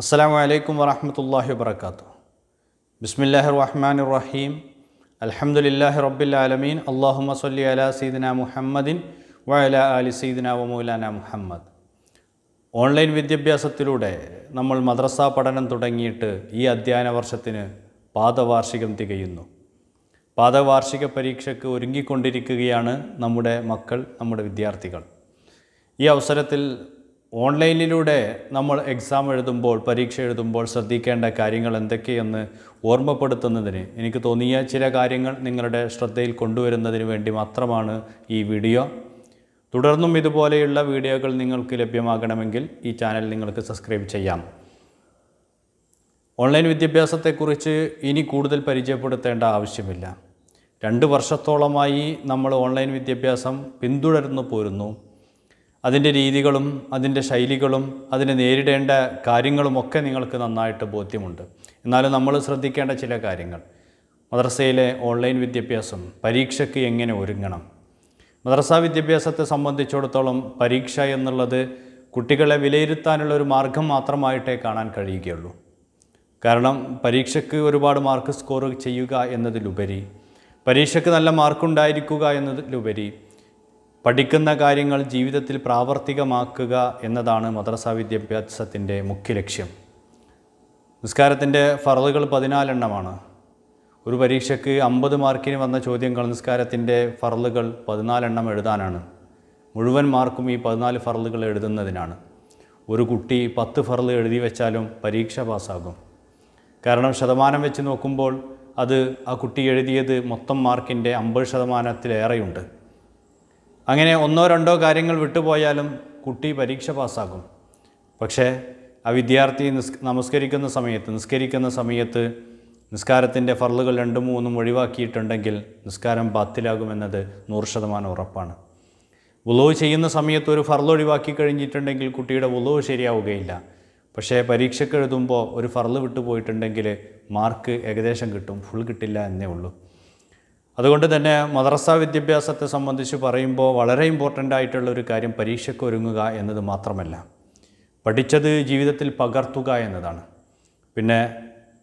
അസ്സാം വലൈക്കും വാഹമത്തല്ലാഹി വാത്തു ബിസ്മില്ലാഹി റഹ്മാൻ റഹീം അലഹമുല്ലാഹി റബ്ബിലാലമീൻ അള്ളാഹു സല്ലി അല സീദന മുഹമ്മദിൻ വയല അലി സീദന വമൂലാന മുഹമ്മദ് ഓൺലൈൻ വിദ്യാഭ്യാസത്തിലൂടെ നമ്മൾ മദ്രസ പഠനം തുടങ്ങിയിട്ട് ഈ അധ്യയന വർഷത്തിന് പാദവാർഷികം തികയുന്നു പാദവാർഷിക പരീക്ഷയ്ക്ക് ഒരുങ്ങിക്കൊണ്ടിരിക്കുകയാണ് നമ്മുടെ മക്കൾ നമ്മുടെ വിദ്യാർത്ഥികൾ ഈ അവസരത്തിൽ ഓൺലൈനിലൂടെ നമ്മൾ എക്സാം എഴുതുമ്പോൾ പരീക്ഷ എഴുതുമ്പോൾ ശ്രദ്ധിക്കേണ്ട കാര്യങ്ങൾ എന്തൊക്കെയെന്ന് ഓർമ്മപ്പെടുത്തുന്നതിന് എനിക്ക് തോന്നിയ ചില കാര്യങ്ങൾ നിങ്ങളുടെ ശ്രദ്ധയിൽ കൊണ്ടുവരുന്നതിന് വേണ്ടി മാത്രമാണ് ഈ വീഡിയോ തുടർന്നും ഇതുപോലെയുള്ള വീഡിയോകൾ നിങ്ങൾക്ക് ലഭ്യമാകണമെങ്കിൽ ഈ ചാനൽ നിങ്ങൾക്ക് സബ്സ്ക്രൈബ് ചെയ്യാം ഓൺലൈൻ വിദ്യാഭ്യാസത്തെക്കുറിച്ച് ഇനി കൂടുതൽ പരിചയപ്പെടുത്തേണ്ട ആവശ്യമില്ല രണ്ട് വർഷത്തോളമായി നമ്മൾ ഓൺലൈൻ വിദ്യാഭ്യാസം പിന്തുടർന്നു പോരുന്നു അതിൻ്റെ രീതികളും അതിൻ്റെ ശൈലികളും അതിനെ നേരിടേണ്ട കാര്യങ്ങളുമൊക്കെ നിങ്ങൾക്ക് നന്നായിട്ട് ബോധ്യമുണ്ട് എന്നാലും നമ്മൾ ശ്രദ്ധിക്കേണ്ട ചില കാര്യങ്ങൾ മദ്രസയിലെ ഓൺലൈൻ വിദ്യാഭ്യാസം പരീക്ഷയ്ക്ക് എങ്ങനെ ഒരുങ്ങണം മദ്രസാ വിദ്യാഭ്യാസത്തെ സംബന്ധിച്ചിടത്തോളം പരീക്ഷ എന്നുള്ളത് കുട്ടികളെ വിലയിരുത്താനുള്ള ഒരു മാർഗം മാത്രമായിട്ടേ കാണാൻ കഴിയുകയുള്ളൂ കാരണം പരീക്ഷയ്ക്ക് ഒരുപാട് മാർക്ക് സ്കോർ ചെയ്യുക എന്നതിലുപരി പരീക്ഷയ്ക്ക് നല്ല മാർക്കുണ്ടായിരിക്കുക എന്നതിലുപരി പഠിക്കുന്ന കാര്യങ്ങൾ ജീവിതത്തിൽ പ്രാവർത്തികമാക്കുക എന്നതാണ് മദ്രസ വിദ്യാഭ്യാസത്തിൻ്റെ മുഖ്യ ലക്ഷ്യം നിസ്കാരത്തിൻ്റെ ഫറലുകൾ പതിനാലെണ്ണമാണ് ഒരു പരീക്ഷയ്ക്ക് അമ്പത് മാർക്കിന് വന്ന ചോദ്യങ്ങൾ നിസ്കാരത്തിൻ്റെ ഫറലുകൾ പതിനാലെണ്ണം എഴുതാനാണ് മുഴുവൻ മാർക്കും ഈ പതിനാല് ഫറലുകൾ എഴുതുന്നതിനാണ് ഒരു കുട്ടി പത്ത് ഫറല് എഴുതി വെച്ചാലും പരീക്ഷ പാസ്സാകും കാരണം ശതമാനം വെച്ച് നോക്കുമ്പോൾ അത് ആ കുട്ടി എഴുതിയത് മൊത്തം മാർക്കിൻ്റെ അമ്പത് ശതമാനത്തിലേറെയുണ്ട് അങ്ങനെ ഒന്നോ രണ്ടോ കാര്യങ്ങൾ വിട്ടുപോയാലും കുട്ടി പരീക്ഷ പാസ്സാക്കും പക്ഷേ ആ വിദ്യാർത്ഥി നിസ് നമസ്കരിക്കുന്ന സമയത്ത് നിസ്കരിക്കുന്ന സമയത്ത് നിസ്കാരത്തിൻ്റെ ഫർളുകൾ രണ്ടും മൂന്നും ഒഴിവാക്കിയിട്ടുണ്ടെങ്കിൽ നിസ്കാരം ബാത്തിലാകുമെന്നത് നൂറ് ശതമാനം ഉറപ്പാണ് ഉളോ ചെയ്യുന്ന സമയത്ത് ഒരു ഫർള് ഒഴിവാക്കി കഴിഞ്ഞിട്ടുണ്ടെങ്കിൽ കുട്ടിയുടെ ഉളോ ശരിയാവുകയില്ല പക്ഷേ പരീക്ഷയ്ക്ക് എഴുതുമ്പോൾ ഒരു ഫർള് വിട്ടുപോയിട്ടുണ്ടെങ്കിൽ മാർക്ക് ഏകദേശം കിട്ടും ഫുൾ കിട്ടില്ല എന്നേ ഉള്ളൂ അതുകൊണ്ട് തന്നെ മദ്രസ വിദ്യാഭ്യാസത്തെ സംബന്ധിച്ച് പറയുമ്പോൾ വളരെ ഇമ്പോർട്ടൻ്റ് ആയിട്ടുള്ള ഒരു കാര്യം പരീക്ഷയ്ക്ക് ഒരുങ്ങുക എന്നത് മാത്രമല്ല പഠിച്ചത് ജീവിതത്തിൽ പകർത്തുക എന്നതാണ് പിന്നെ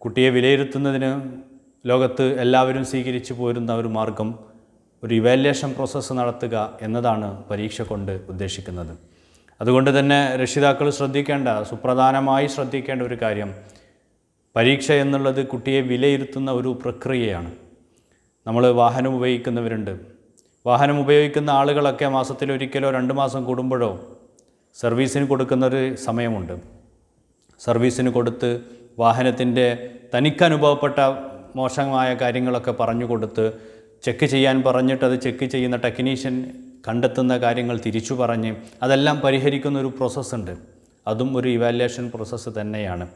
കുട്ടിയെ വിലയിരുത്തുന്നതിന് ലോകത്ത് എല്ലാവരും സ്വീകരിച്ചു പോരുന്ന ഒരു മാർഗം ഒരു ഇവാലുവേഷൻ പ്രോസസ്സ് നടത്തുക എന്നതാണ് പരീക്ഷ കൊണ്ട് ഉദ്ദേശിക്കുന്നത് അതുകൊണ്ട് തന്നെ രക്ഷിതാക്കൾ ശ്രദ്ധിക്കേണ്ട സുപ്രധാനമായി ശ്രദ്ധിക്കേണ്ട ഒരു കാര്യം പരീക്ഷ എന്നുള്ളത് കുട്ടിയെ വിലയിരുത്തുന്ന ഒരു പ്രക്രിയയാണ് നമ്മൾ വാഹനം ഉപയോഗിക്കുന്നവരുണ്ട് വാഹനം ഉപയോഗിക്കുന്ന ആളുകളൊക്കെ മാസത്തിലൊരിക്കലോ രണ്ട് മാസം കൂടുമ്പോഴോ സർവീസിന് കൊടുക്കുന്നൊരു സമയമുണ്ട് സർവീസിന് കൊടുത്ത് വാഹനത്തിൻ്റെ അനുഭവപ്പെട്ട മോശമായ കാര്യങ്ങളൊക്കെ പറഞ്ഞു കൊടുത്ത് ചെക്ക് ചെയ്യാൻ പറഞ്ഞിട്ട് അത് ചെക്ക് ചെയ്യുന്ന ടെക്നീഷ്യൻ കണ്ടെത്തുന്ന കാര്യങ്ങൾ തിരിച്ചു പറഞ്ഞ് അതെല്ലാം പരിഹരിക്കുന്ന ഒരു പ്രോസസ്സുണ്ട് അതും ഒരു ഇവാലുവേഷൻ പ്രോസസ്സ് തന്നെയാണ്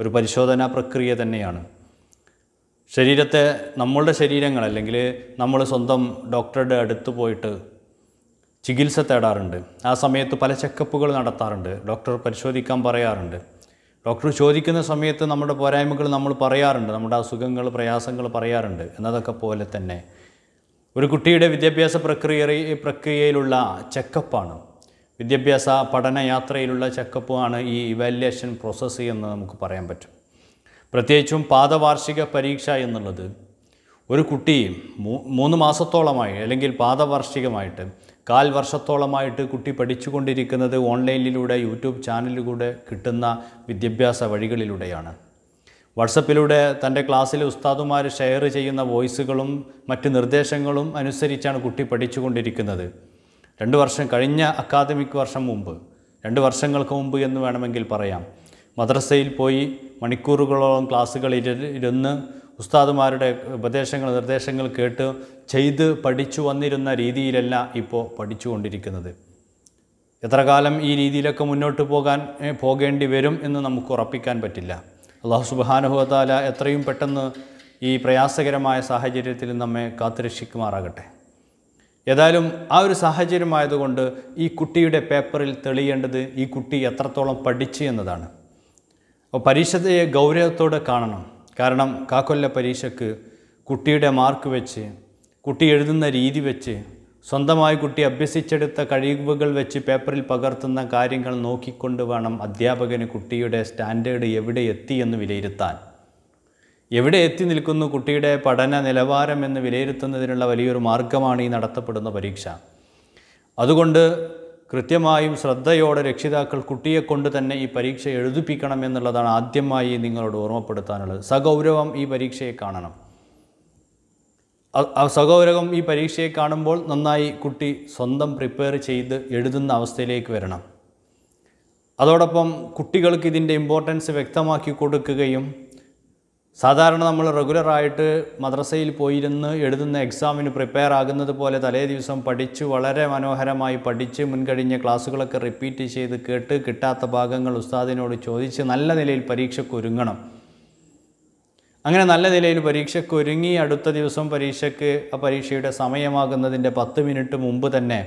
ഒരു പരിശോധനാ പ്രക്രിയ തന്നെയാണ് ശരീരത്തെ നമ്മളുടെ ശരീരങ്ങൾ അല്ലെങ്കിൽ നമ്മൾ സ്വന്തം ഡോക്ടറുടെ അടുത്ത് പോയിട്ട് ചികിത്സ തേടാറുണ്ട് ആ സമയത്ത് പല ചെക്കപ്പുകൾ നടത്താറുണ്ട് ഡോക്ടർ പരിശോധിക്കാൻ പറയാറുണ്ട് ഡോക്ടർ ചോദിക്കുന്ന സമയത്ത് നമ്മുടെ പോരായ്മകൾ നമ്മൾ പറയാറുണ്ട് നമ്മുടെ അസുഖങ്ങൾ പ്രയാസങ്ങൾ പറയാറുണ്ട് എന്നതൊക്കെ പോലെ തന്നെ ഒരു കുട്ടിയുടെ വിദ്യാഭ്യാസ പ്രക്രിയ പ്രക്രിയയിലുള്ള ചെക്കപ്പാണ് വിദ്യാഭ്യാസ പഠനയാത്രയിലുള്ള ചെക്കപ്പുമാണ് ഈ ഇവാലുവേഷൻ പ്രോസസ്സ് എന്ന് നമുക്ക് പറയാൻ പറ്റും പ്രത്യേകിച്ചും പാദവാർഷിക പരീക്ഷ എന്നുള്ളത് ഒരു കുട്ടി മൂന്ന് മാസത്തോളമായി അല്ലെങ്കിൽ പാദവാർഷികമായിട്ട് കാൽ വർഷത്തോളമായിട്ട് കുട്ടി പഠിച്ചുകൊണ്ടിരിക്കുന്നത് ഓൺലൈനിലൂടെ യൂട്യൂബ് ചാനലിലൂടെ കിട്ടുന്ന വിദ്യാഭ്യാസ വഴികളിലൂടെയാണ് വാട്സപ്പിലൂടെ തൻ്റെ ക്ലാസ്സിലെ ഉസ്താദുമാർ ഷെയർ ചെയ്യുന്ന വോയിസുകളും മറ്റ് നിർദ്ദേശങ്ങളും അനുസരിച്ചാണ് കുട്ടി പഠിച്ചുകൊണ്ടിരിക്കുന്നത് രണ്ട് വർഷം കഴിഞ്ഞ അക്കാദമിക് വർഷം മുമ്പ് രണ്ട് വർഷങ്ങൾക്ക് മുമ്പ് എന്ന് വേണമെങ്കിൽ പറയാം മദ്രസയിൽ പോയി മണിക്കൂറുകളോളം ക്ലാസ്സുകൾ ഇരുന്ന് ഉസ്താദുമാരുടെ ഉപദേശങ്ങൾ നിർദ്ദേശങ്ങൾ കേട്ട് ചെയ്ത് പഠിച്ചു വന്നിരുന്ന രീതിയിലല്ല ഇപ്പോൾ പഠിച്ചുകൊണ്ടിരിക്കുന്നത് എത്ര കാലം ഈ രീതിയിലൊക്കെ മുന്നോട്ട് പോകാൻ പോകേണ്ടി വരും എന്ന് നമുക്ക് ഉറപ്പിക്കാൻ പറ്റില്ല അള്ളാഹു സുബാനുഭവത്താല എത്രയും പെട്ടെന്ന് ഈ പ്രയാസകരമായ സാഹചര്യത്തിൽ നമ്മെ കാത്തുരക്ഷിക്കുമാറാകട്ടെ ഏതായാലും ആ ഒരു സാഹചര്യമായതുകൊണ്ട് ഈ കുട്ടിയുടെ പേപ്പറിൽ തെളിയേണ്ടത് ഈ കുട്ടി എത്രത്തോളം പഠിച്ചു എന്നതാണ് അപ്പോൾ പരീക്ഷയെ ഗൗരവത്തോടെ കാണണം കാരണം കാക്കൊല്ല പരീക്ഷയ്ക്ക് കുട്ടിയുടെ മാർക്ക് വെച്ച് കുട്ടി എഴുതുന്ന രീതി വെച്ച് സ്വന്തമായി കുട്ടി അഭ്യസിച്ചെടുത്ത കഴിവുകൾ വെച്ച് പേപ്പറിൽ പകർത്തുന്ന കാര്യങ്ങൾ നോക്കിക്കൊണ്ട് വേണം അധ്യാപകന് കുട്ടിയുടെ സ്റ്റാൻഡേർഡ് എവിടെ എത്തി എന്ന് വിലയിരുത്താൻ എവിടെ എത്തി നിൽക്കുന്നു കുട്ടിയുടെ പഠന നിലവാരം എന്ന് വിലയിരുത്തുന്നതിനുള്ള വലിയൊരു മാർഗമാണ് ഈ നടത്തപ്പെടുന്ന പരീക്ഷ അതുകൊണ്ട് കൃത്യമായും ശ്രദ്ധയോടെ രക്ഷിതാക്കൾ കുട്ടിയെ കൊണ്ട് തന്നെ ഈ പരീക്ഷ എഴുതിപ്പിക്കണം എന്നുള്ളതാണ് ആദ്യമായി നിങ്ങളോട് ഓർമ്മപ്പെടുത്താനുള്ളത് സഗൗരവം ഈ പരീക്ഷയെ കാണണം സഗൗരവം ഈ പരീക്ഷയെ കാണുമ്പോൾ നന്നായി കുട്ടി സ്വന്തം പ്രിപ്പയർ ചെയ്ത് എഴുതുന്ന അവസ്ഥയിലേക്ക് വരണം അതോടൊപ്പം കുട്ടികൾക്ക് ഇതിൻ്റെ ഇമ്പോർട്ടൻസ് വ്യക്തമാക്കി കൊടുക്കുകയും സാധാരണ നമ്മൾ റെഗുലറായിട്ട് മദ്രസയിൽ പോയിരുന്ന് എഴുതുന്ന എക്സാമിന് പ്രിപ്പയർ ആകുന്നത് പോലെ തലേ ദിവസം പഠിച്ച് വളരെ മനോഹരമായി പഠിച്ച് മുൻകഴിഞ്ഞ ക്ലാസ്സുകളൊക്കെ റിപ്പീറ്റ് ചെയ്ത് കേട്ട് കിട്ടാത്ത ഭാഗങ്ങൾ ഉസ്താദിനോട് ചോദിച്ച് നല്ല നിലയിൽ പരീക്ഷയ്ക്ക് ഒരുങ്ങണം അങ്ങനെ നല്ല നിലയിൽ പരീക്ഷയ്ക്ക് ഒരുങ്ങി അടുത്ത ദിവസം പരീക്ഷയ്ക്ക് ആ പരീക്ഷയുടെ സമയമാകുന്നതിൻ്റെ പത്ത് മിനിറ്റ് മുമ്പ് തന്നെ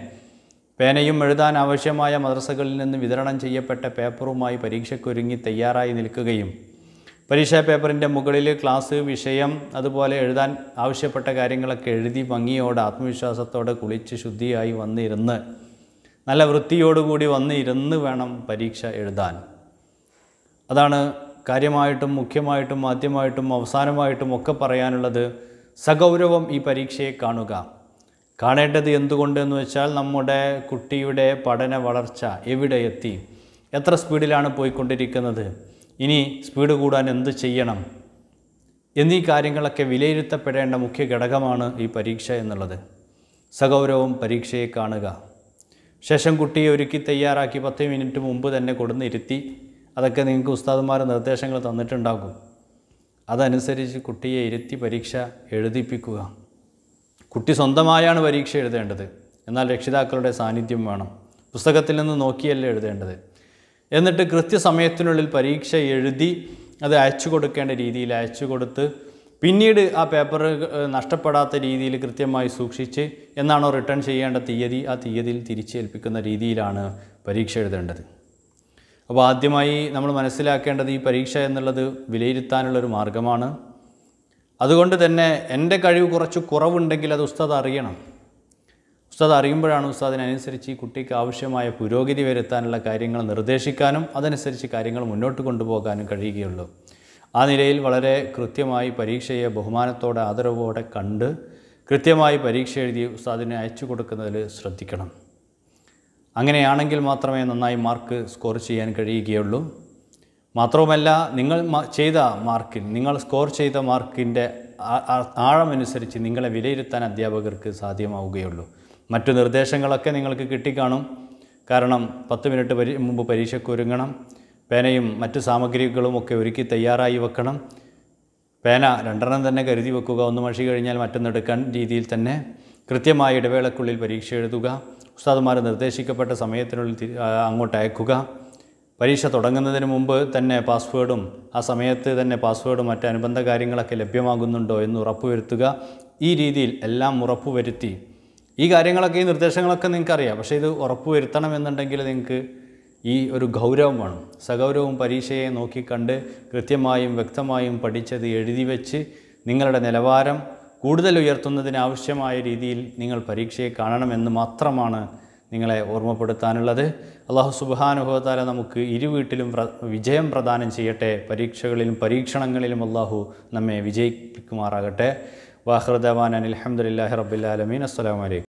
പേനയും എഴുതാൻ ആവശ്യമായ മദ്രസകളിൽ നിന്ന് വിതരണം ചെയ്യപ്പെട്ട പേപ്പറുമായി പരീക്ഷയ്ക്കൊരുങ്ങി തയ്യാറായി നിൽക്കുകയും പരീക്ഷാ പേപ്പറിൻ്റെ മുകളിൽ ക്ലാസ് വിഷയം അതുപോലെ എഴുതാൻ ആവശ്യപ്പെട്ട കാര്യങ്ങളൊക്കെ എഴുതി ഭംഗിയോടെ ആത്മവിശ്വാസത്തോടെ കുളിച്ച് ശുദ്ധിയായി വന്നിരുന്ന് നല്ല വൃത്തിയോടുകൂടി വന്നിരുന്ന് വേണം പരീക്ഷ എഴുതാൻ അതാണ് കാര്യമായിട്ടും മുഖ്യമായിട്ടും ആദ്യമായിട്ടും അവസാനമായിട്ടും ഒക്കെ പറയാനുള്ളത് സഗൗരവം ഈ പരീക്ഷയെ കാണുക കാണേണ്ടത് എന്തുകൊണ്ടെന്ന് വെച്ചാൽ നമ്മുടെ കുട്ടിയുടെ പഠന വളർച്ച എവിടെ എത്തി എത്ര സ്പീഡിലാണ് പോയിക്കൊണ്ടിരിക്കുന്നത് ഇനി സ്പീഡ് കൂടാൻ എന്ത് ചെയ്യണം എന്നീ കാര്യങ്ങളൊക്കെ വിലയിരുത്തപ്പെടേണ്ട മുഖ്യ ഘടകമാണ് ഈ പരീക്ഷ എന്നുള്ളത് സഗൗരവം പരീക്ഷയെ കാണുക ശേഷം കുട്ടിയെ ഒരുക്കി തയ്യാറാക്കി പത്ത് മിനിറ്റ് മുമ്പ് തന്നെ കൊടുന്നിരുത്തി അതൊക്കെ നിങ്ങൾക്ക് ഉസ്താദന്മാർ നിർദ്ദേശങ്ങൾ തന്നിട്ടുണ്ടാകും അതനുസരിച്ച് കുട്ടിയെ ഇരുത്തി പരീക്ഷ എഴുതിപ്പിക്കുക കുട്ടി സ്വന്തമായാണ് പരീക്ഷ എഴുതേണ്ടത് എന്നാൽ രക്ഷിതാക്കളുടെ സാന്നിധ്യം വേണം പുസ്തകത്തിൽ നിന്ന് നോക്കിയല്ല എഴുതേണ്ടത് എന്നിട്ട് കൃത്യസമയത്തിനുള്ളിൽ പരീക്ഷ എഴുതി അത് അയച്ചു കൊടുക്കേണ്ട രീതിയിൽ അയച്ചു കൊടുത്ത് പിന്നീട് ആ പേപ്പർ നഷ്ടപ്പെടാത്ത രീതിയിൽ കൃത്യമായി സൂക്ഷിച്ച് എന്നാണോ റിട്ടേൺ ചെയ്യേണ്ട തീയതി ആ തീയതിയിൽ തിരിച്ചേൽപ്പിക്കുന്ന രീതിയിലാണ് പരീക്ഷ എഴുതേണ്ടത് അപ്പോൾ ആദ്യമായി നമ്മൾ മനസ്സിലാക്കേണ്ടത് ഈ പരീക്ഷ എന്നുള്ളത് വിലയിരുത്താനുള്ളൊരു മാർഗമാണ് അതുകൊണ്ട് തന്നെ എൻ്റെ കഴിവ് കുറച്ച് കുറവുണ്ടെങ്കിൽ അത് ഉസ്താദ് അറിയണം ഉസ്താദ് അറിയുമ്പോഴാണ് ഉസ്താദിനനുസരിച്ച് ഈ കുട്ടിക്ക് ആവശ്യമായ പുരോഗതി വരുത്താനുള്ള കാര്യങ്ങൾ നിർദ്ദേശിക്കാനും അതനുസരിച്ച് കാര്യങ്ങൾ മുന്നോട്ട് കൊണ്ടുപോകാനും കഴിയുകയുള്ളൂ ആ നിലയിൽ വളരെ കൃത്യമായി പരീക്ഷയെ ബഹുമാനത്തോടെ ആദരവോടെ കണ്ട് കൃത്യമായി പരീക്ഷ എഴുതി ഉസ്താദിനെ അയച്ചു കൊടുക്കുന്നതിൽ ശ്രദ്ധിക്കണം അങ്ങനെയാണെങ്കിൽ മാത്രമേ നന്നായി മാർക്ക് സ്കോർ ചെയ്യാൻ കഴിയുകയുള്ളൂ മാത്രവുമല്ല നിങ്ങൾ ചെയ്ത മാർക്കിൽ നിങ്ങൾ സ്കോർ ചെയ്ത മാർക്കിൻ്റെ ആഴമനുസരിച്ച് നിങ്ങളെ വിലയിരുത്താൻ അധ്യാപകർക്ക് സാധ്യമാവുകയുള്ളൂ മറ്റു നിർദ്ദേശങ്ങളൊക്കെ നിങ്ങൾക്ക് കിട്ടിക്കാണും കാരണം പത്ത് മിനിറ്റ് പരി മുമ്പ് പരീക്ഷയ്ക്ക് ഒരുങ്ങണം പേനയും മറ്റു സാമഗ്രികളും ഒക്കെ ഒരുക്കി തയ്യാറായി വെക്കണം പേന രണ്ടെണ്ണം തന്നെ കരുതി വെക്കുക ഒന്ന് മഷി കഴിഞ്ഞാൽ മറ്റൊന്നെടുക്കാൻ രീതിയിൽ തന്നെ കൃത്യമായ ഇടവേളക്കുള്ളിൽ പരീക്ഷ എഴുതുക ഉസ്താദുമാർ നിർദ്ദേശിക്കപ്പെട്ട സമയത്തിനുള്ളിൽ അങ്ങോട്ട് അയക്കുക പരീക്ഷ തുടങ്ങുന്നതിന് മുമ്പ് തന്നെ പാസ്വേഡും ആ സമയത്ത് തന്നെ പാസ്വേഡും അനുബന്ധ കാര്യങ്ങളൊക്കെ ലഭ്യമാകുന്നുണ്ടോ എന്ന് ഉറപ്പുവരുത്തുക ഈ രീതിയിൽ എല്ലാം ഉറപ്പുവരുത്തി ഈ കാര്യങ്ങളൊക്കെ ഈ നിർദ്ദേശങ്ങളൊക്കെ നിങ്ങൾക്കറിയാം പക്ഷേ ഇത് വരുത്തണം എന്നുണ്ടെങ്കിൽ നിങ്ങൾക്ക് ഈ ഒരു ഗൗരവം വേണം സഗൗരവും പരീക്ഷയെ നോക്കിക്കണ്ട് കൃത്യമായും വ്യക്തമായും പഠിച്ചത് എഴുതി വെച്ച് നിങ്ങളുടെ നിലവാരം കൂടുതൽ ഉയർത്തുന്നതിനാവശ്യമായ രീതിയിൽ നിങ്ങൾ പരീക്ഷയെ കാണണമെന്ന് മാത്രമാണ് നിങ്ങളെ ഓർമ്മപ്പെടുത്താനുള്ളത് അള്ളാഹു സുബാനുഭവത്താല നമുക്ക് ഇരുവീട്ടിലും വിജയം പ്രദാനം ചെയ്യട്ടെ പരീക്ഷകളിലും പരീക്ഷണങ്ങളിലും അള്ളാഹു നമ്മെ വിജയിപ്പിക്കുമാറാകട്ടെ വാഹൃദാൻ അനിൽഹമുല്ലാഹി റബ്ബുലാലമീൻ അസ്സാം വലൈക്കും